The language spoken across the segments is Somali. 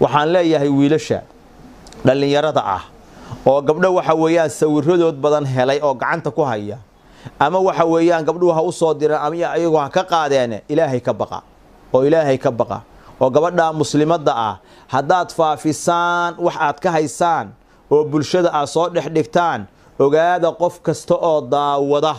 waxaan leeyahay wiilasha dhallinyarada ah oo gabdho waxa weeyaan sawiradood badan helay oo gacanta ku haya ama waxa weeyaan gabdhuhu ha u soo diran ama ayagu ha ka qaadeene ilaahay ka baqa oo ilaahay ka baqa oo gabadha muslimadda ah haddaad faafisaan wax aad ka haysaan oo bulshada aad soo dhex dhigtaan ogaada qof kasta oo daawada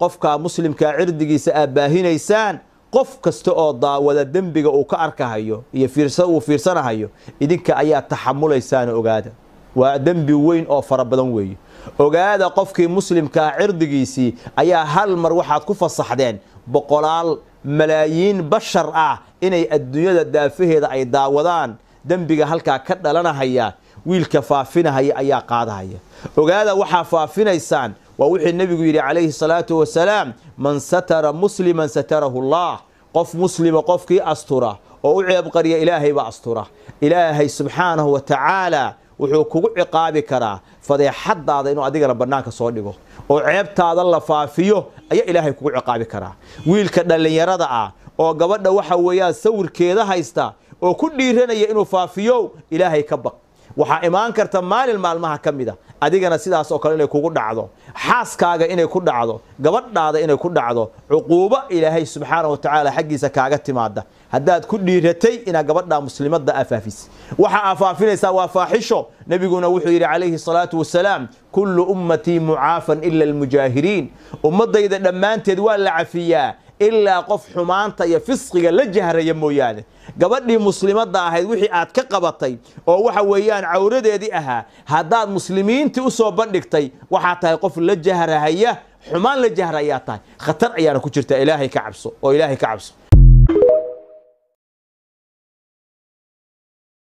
qofkaa muslimkaa cirdigiisa aad baahinaysaan qof kasta oo daawada dembiga uu ka arkahayo iyo uu fiirsanahayo idinka ayaa taxamulaysaan ogaada waa dembi weyn oo fara badan weeye ogaada qofkii muslimkaa ah cirdigiisii ayaa hal mar waxaad ku fasaxdeen boqolaal malaayiin bashar ah inay adduunyada daafaheeda ay daawadaan dembiga halkaa ka dhalanahaya wiilka faafinahaya ayaa qaadahaya ogaada waxaa faafinaysaan waa wuxuu nebigu yidhi calayhi salaatu wasalaam man satara musliman satarahu allah qof muslima qofkii astura oo u ceebqariya ilaahaybaa astura ilaahay subxaanahu wa tacaalaa wuxuu kugu ciqaabi karaa fadeexadaada inuu adigana bannaanka soo dhigo oo ceebtaada la faafiyo ayaa ilaahay kugu ciqaabi karaa wiilka dhallinyarada ah oo gabadha waxa weeyaan sawirkeeda haysta oo ku dhiiranaya inuu faafiyo ilaahay ka baq waxaa imaan karta maalin maalmaha ka mid a ah. adigana sidaas oo kale inay kugu dhacdo xaaskaaga inay ku dhacdo gabadhaada inay ku dhacdo cuquubo ilaahay subxaana wa tacaala xaggiisa kaaga timaada haddaad ku dhiiratay inaad gabadhaa muslimadda afaafisa waxaa afaafinaysaa waa faaxisho nebiguna wuxuu yidhi calayhi salaatu wasalaam kullu ummatii mucaafan ila almujaahiriin ummaddayda dhammaanteed waa la cafiyaa ilaa qof xumaanta iyo fisqiga la jahraya mooyaane gabadhii muslimadda ahayd wixii aad ka qabatay oo waxa weeyaan cawradeedii ahaa haddaad muslimiintii usoo bandhigtay waxaad tahay qof la jahrahaya xumaan la jahra ayaa tahay khatar ayaana ku jirtaa ilaahay ka cabso oo ilaahay ka cabso